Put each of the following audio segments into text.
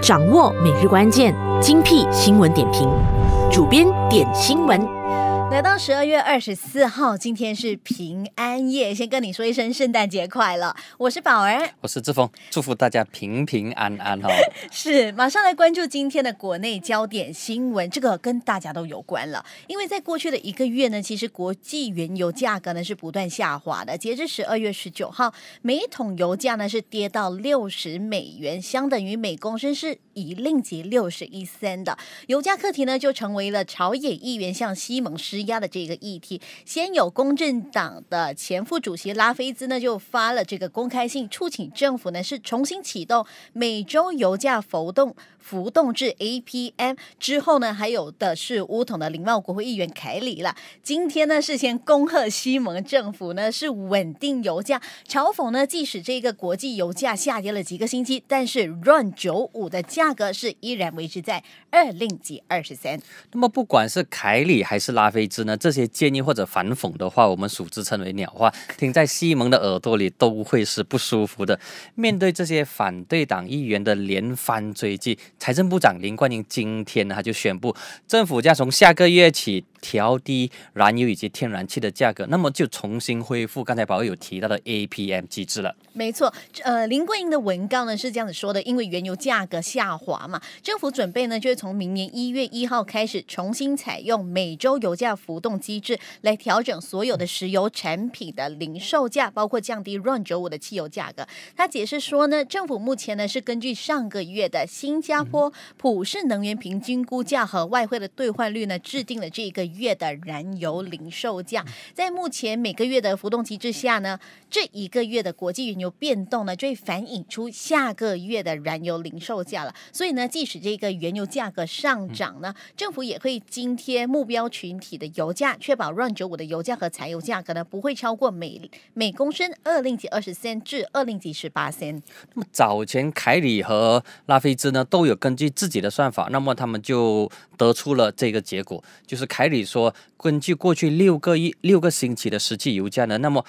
掌握每日关键精辟新闻点评，主编点新闻。来到十二月二十四号，今天是平安夜，先跟你说一声圣诞节快乐。我是宝儿，我是志峰，祝福大家平平安安哈。是，马上来关注今天的国内焦点新闻，这个跟大家都有关了。因为在过去的一个月呢，其实国际原油价格呢是不断下滑的。截至十二月十九号，每一桶油价呢是跌到六十美元，相等于每公升是一令吉六十一三的油价课题呢就成为了朝野议员向西蒙施压的这个议题，先有公正党的前副主席拉菲兹呢，就发了这个公开信，促请政府呢是重新启动每周油价浮动浮动至 A P M 之后呢，还有的是乌统的林茂国会议员凯里了。今天呢是先恭贺西蒙政府呢是稳定油价，嘲讽呢即使这个国际油价下跌了几个星期，但是 Run 九五的价格是依然维持在二令及二十三。那么不管是凯里还是拉菲。之呢这些建议或者反讽的话，我们俗之称为鸟话，听在西蒙的耳朵里都会是不舒服的。面对这些反对党议员的连番追击，财政部长林冠英今天呢他就宣布，政府将从下个月起调低燃油以及天然气的价格，那么就重新恢复刚才宝友提到的 A P M 机制了。没错，呃，林冠英的文告呢是这样子说的，因为原油价格下滑嘛，政府准备呢就是从明年一月一号开始重新采用每周油价。浮动机制来调整所有的石油产品的零售价，包括降低 RON 九五的汽油价格。他解释说呢，政府目前呢是根据上个月的新加坡普氏能源平均估价和外汇的兑换率呢，制定了这一个月的燃油零售价。在目前每个月的浮动机制下呢，这一个月的国际原油变动呢，就会反映出下个月的燃油零售价了。所以呢，即使这个原油价格上涨呢，政府也会津贴目标群体的。油价确保，Run 九五的油价和柴油价格呢不会超过每每公升二零级二十三至二零级十八仙。那么早前凯里和拉菲兹呢都有根据自己的算法，那么他们就得出了这个结果，就是凯里说根据过去六个亿六个星期的实际油价呢，那么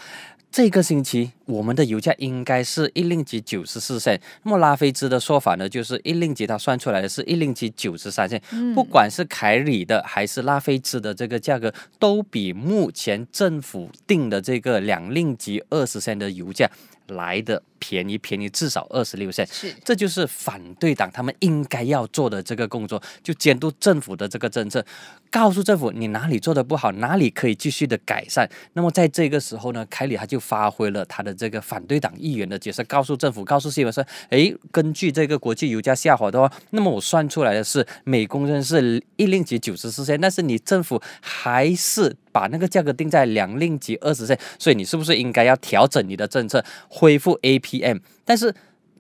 这个星期我们的油价应该是一令级九十四仙。那么拉菲兹的说法呢就是一令级，他算出来的是一令级九十三仙。不管是凯里的还是拉菲兹的这个。价格都比目前政府定的这个两令吉二十仙的油价来的。便宜便宜至少二十六线，是，这就是反对党他们应该要做的这个工作，就监督政府的这个政策，告诉政府你哪里做的不好，哪里可以继续的改善。那么在这个时候呢，凯里他就发挥了他的这个反对党议员的角色，告诉政府，告诉新闻说，哎，根据这个国际油价下滑的话，那么我算出来的是每公升是一令级九十四线，但是你政府还是把那个价格定在两令级二十线，所以你是不是应该要调整你的政策，恢复 A P。P M，但是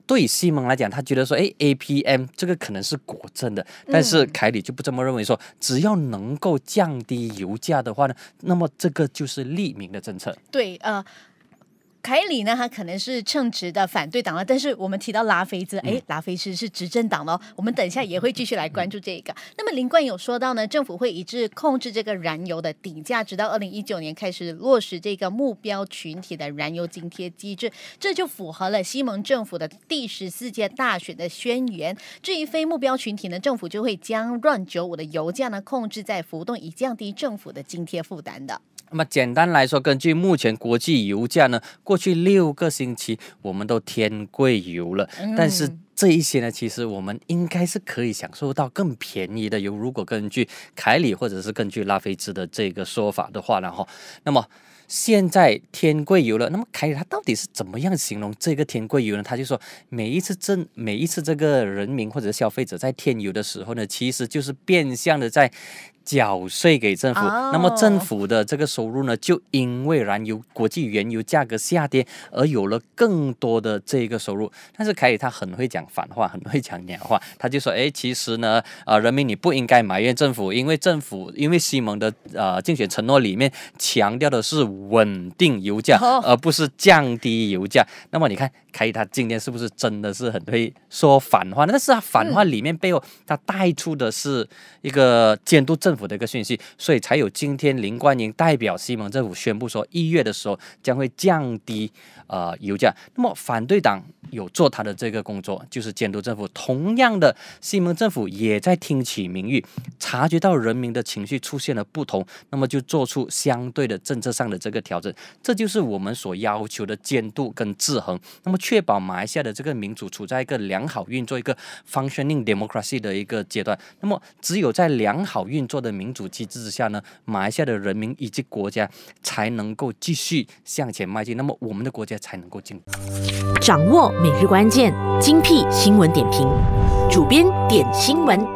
对西蒙来讲，他觉得说，哎，A P M 这个可能是果真的，但是凯里就不这么认为，说只要能够降低油价的话呢，那么这个就是利民的政策。对，呃。凯里呢，他可能是称职的反对党了，但是我们提到拉菲兹，哎，拉菲兹是执政党哦。我们等一下也会继续来关注这个。那么林冠有说到呢，政府会一致控制这个燃油的底价，直到二零一九年开始落实这个目标群体的燃油津贴机制，这就符合了西蒙政府的第十四届大选的宣言。至于非目标群体呢，政府就会将 Run 九五的油价呢控制在浮动，以降低政府的津贴负担的。那么简单来说，根据目前国际油价呢。过去六个星期，我们都天贵油了，但是这一些呢，其实我们应该是可以享受到更便宜的油。如果根据凯里或者是根据拉菲兹的这个说法的话呢，哈，那么现在天贵油了，那么凯里他到底是怎么样形容这个天贵油呢？他就说，每一次政，每一次这个人民或者消费者在添油的时候呢，其实就是变相的在。缴税给政府，那么政府的这个收入呢，就因为燃油国际原油价格下跌而有了更多的这个收入。但是凯里他很会讲反话，很会讲鸟话，他就说：“哎，其实呢，呃，人民你不应该埋怨政府，因为政府因为西蒙的呃竞选承诺里面强调的是稳定油价，而不是降低油价。那么你看，凯里他今天是不是真的是很会说反话呢？但是他反话里面背后他带出的是一个监督政。”政府的一个讯息，所以才有今天林冠英代表西蒙政府宣布说，一月的时候将会降低呃油价。那么反对党有做他的这个工作，就是监督政府。同样的，西蒙政府也在听取民意，察觉到人民的情绪出现了不同，那么就做出相对的政策上的这个调整。这就是我们所要求的监督跟制衡，那么确保马来西亚的这个民主处在一个良好运作、一个 functioning democracy 的一个阶段。那么只有在良好运作。的民主机制之下呢，马来西亚的人民以及国家才能够继续向前迈进，那么我们的国家才能够进步。掌握每日关键，精辟新闻点评，主编点新闻。